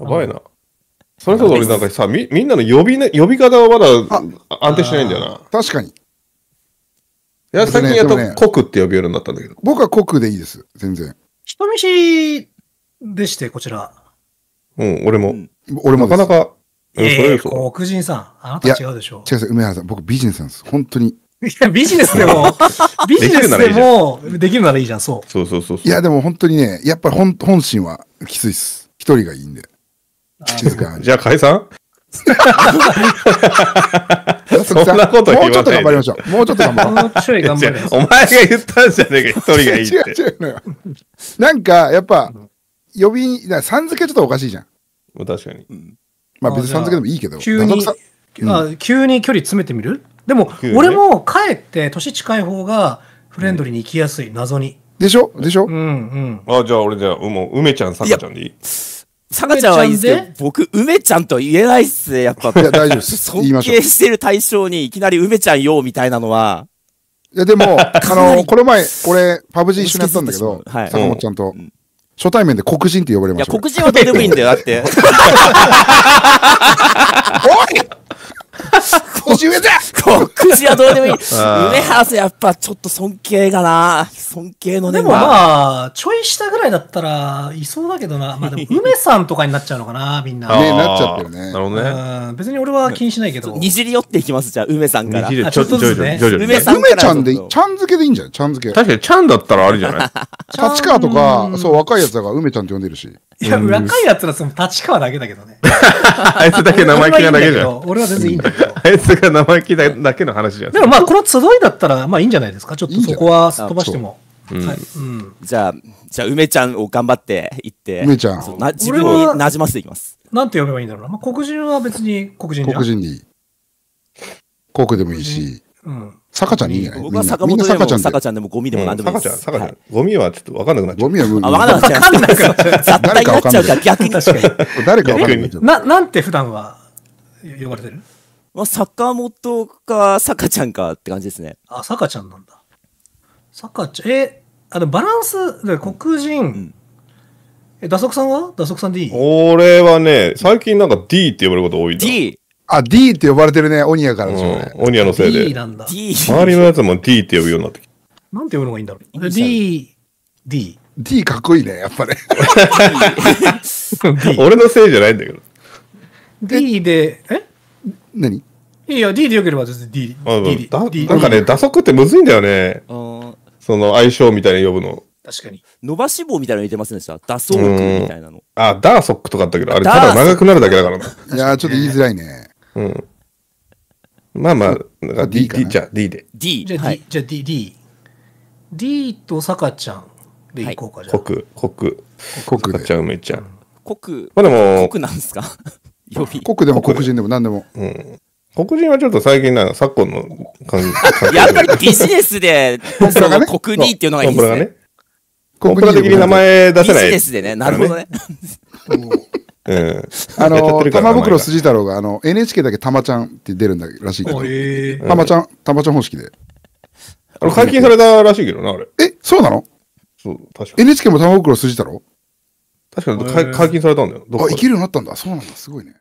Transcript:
やばいな。それこそ俺なんかさ、みみんなの呼び,、ね、呼び方はまだ安定してないんだよな。確かに。いや、最近やっと、ね、コクって呼びようになったんだけど。僕はコクでいいです、全然。人見知りでして、こちら。うん、俺も。うん、俺もなかなか。ええー、黒人さん、あなた違うでしょう。違う、梅原さん、僕ビジネスなんです。本当に。いや、ビジネスでも、ビジネスでも、できるならいいじゃん、そう。そうそうそうそう。いや、でも本当にね、やっぱり本本心はきついっす。一人がいいんで。静かに。じゃあ解散そんなこと言わないもうちょっと頑張りましょう。もうちょっと頑張りましょう。お前が言ったんじゃねえか、一人がいいって。違 う違うのよ。なんか、やっぱ、呼びに、さん付けちょっとおかしいじゃん。確かに。うん、まあ別にさん付けでもいいけど。急に、急に距離詰めてみるでも、俺もかえって年近い方がフレンドリーに行きやすい、謎に。でしょでしょうんうん。あ、じゃあ俺じゃあ、もう、梅ちゃん、さかちゃんでいいさかちゃんはいいですけど、僕、梅ちゃんと言えないっすね、やっぱ。いや、大丈夫です。言い尊ましょう敬してる対象に、いきなり梅ちゃんよ、みたいなのは、いや、でも、あの、この前、俺、パブジー一緒にやったんだけど、はい坂本ちゃんと。初対面で黒人って呼ばれいまや、したや、黒人はどうでもいいんだよ、だって。おい年上だちはどうでもいい。梅原さんやっぱちょっと尊敬がな。尊敬のでもまあ、ちょい下ぐらいだったらいそうだけどな。まあでも梅さんとかになっちゃうのかな、みんな。ね、なっちゃってるね。なるほどね。別に俺は気にしないけど。にじり寄っていきます、じゃあ、梅さんから。ちょっとずつね。梅さん梅ちゃんで、ちゃん付けでいいんじゃないちゃん付け。確かにちゃんだったらあれじゃない立川とか、そう、若いやつだから梅ちゃんって呼んでるし。いや、若いやつらその立川だけだけどね。あいつだけ生意気なだけじゃん。俺は全然いいんだけど。あいつが生意気だけの話じゃん。でもまあ、この集いだったら、まあいいんじゃないですか。ちょっとそこはすっ飛ばしても。じゃあ、じゃあ、梅ちゃんを頑張っていって、梅ちゃん。自分になじませていきます。なんて呼べばいいんだろうな。まあ、黒人は別に黒人じゃん黒人に。黒でもいいし。うん。坂ちゃんいいじゃない僕は坂本で坂ちゃんでもゴミでも何でもいいです。坂ちゃん、坂ちゃん。ゴミはちょっと分かんなくなっちゃう。ゴミはあ、分かんなくなっちゃう。雑になっちゃうか逆確かに。誰か分かんない。な、なんて普段は呼ばれてるまあ、坂本か坂ちゃんかって感じですね。あ、坂ちゃんなんだ。坂ちゃん、え、あの、バランス、黒人、え、打足さんは打足さんでいい俺はね、最近なんか D って呼ばれること多いんだ。D? あ、D って呼ばれてるね、オニアからでしょうね。うん、オニアのせいで。D なんだ。D。周りのやつも D って呼ぶようになってきて。なんて呼ぶのがいいんだろう。D、D。D かっこいいね、やっぱね。俺のせいじゃないんだけど。D で、え何いや、D でよければ全然 D。D なんかね、打足ってむずいんだよね。その相性みたいに呼ぶの。確かに。伸ばし棒みたいなの入てませんでした打足みたいなの。あ、ダーソックとかあったけど、あれただ長くなるだけだからいやちょっと言いづらいね。うん。まあまあ、D, D じゃあ D で。D。じゃあ D、はい、じゃあ D、D。D とさかちゃんでいこうか、はい、じゃあ。コク、コク。コク。さかちゃん、梅ちゃん。コク。まあでも、コクなんですか呼び。コクでも黒人でも何でも。うん。黒人はちょっと最近な昨今の感じ。やっぱりビジネスで、そのニにっていうのがいいですね。コンプラ的に名前出せない。ビジネスでね、なるほどね。あの、玉袋筋太郎が、あの、NHK だけ玉ちゃんって出るんだらしいけど、玉ちゃん、玉ちゃん方式で。あれ、解禁されたらしいけどな、あれ。え、そうなのそう、確かに。NHK も玉袋筋太郎確かに解禁されたんだよ。あ、生きるようになったんだ。そうなんだ、すごいね。